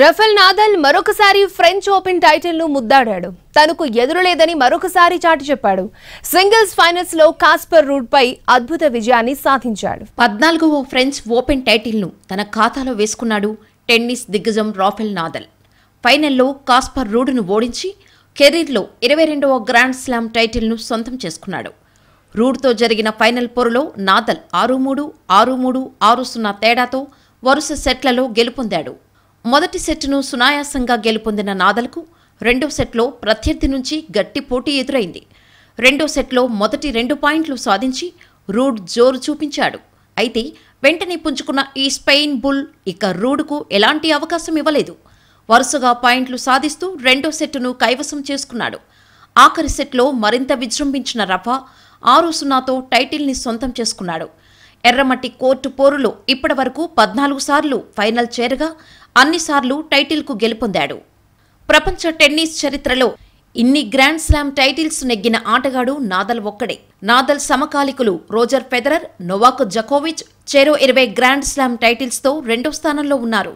Rafale Nadal మరొకసారి French Open టైటిల్ను ముద్దాడాడు తనకు ఎదురులేదని మరొకసారి చాటి చెప్పాడు సింగిల్స్ ఫైనల్స్ లో కాస్పర్ రూడ్ పై అద్భుత విజయాన్ని సాధించాడు పద్నాలుగవ ఫ్రెంచ్ ఓపెన్ టైటిల్ను తన ఖాతాలో వేసుకున్నాడు టెన్నిస్ దిగ్గజం రాఫెల్ నాదల్ ఫైనల్లో కాస్పర్ రూడ్ను ఓడించి కెరీర్లో ఇరవై రెండవ గ్రాండ్ స్లామ్ టైటిల్ను సొంతం చేసుకున్నాడు రూడ్తో జరిగిన ఫైనల్ పొరలో నాదల్ ఆరు మూడు ఆరు మూడు ఆరు సున్నా తేడాతో వరుస సెట్లలో గెలుపొందాడు మొదటి సెట్ను సునాయాసంగా గెలుపొందిన నాదలకు రెండో సెట్లో ప్రత్యర్థి నుంచి గట్టి పోటీ ఎదురైంది రెండో సెట్లో మొదటి రెండు పాయింట్లు సాధించి రూడ్ జోరు చూపించాడు అయితే వెంటనే పుంజుకున్న ఈ స్పెయిన్ బుల్ ఇక రూడ్కు ఎలాంటి అవకాశం ఇవ్వలేదు వరుసగా పాయింట్లు సాధిస్తూ రెండో సెట్ను కైవసం చేసుకున్నాడు ఆఖరి సెట్లో మరింత విజృంభించిన రఫా ఆరు సున్నాతో టైటిల్ని సొంతం చేసుకున్నాడు ఎర్రమట్టి కోర్టు పోరులో ఇప్పటివరకు పద్నాలుగు సార్లు ఫైనల్ చేరగా అన్నిసార్లు టైటిల్కు గెలుపొందాడు ప్రపంచ టెన్నిస్ చరిత్రలో ఇన్ని గ్రాండ్ స్లామ్ టైటిల్స్ నెగ్గిన ఆటగాడు నాదల్ ఒక్కడే నాదల్ సమకాలికులు రోజర్ ఫెదరర్ నొవాక్ జకోవిచ్ చెరో ఇరవై గ్రాండ్ స్లామ్ టైటిల్స్తో రెండో స్థానంలో ఉన్నారు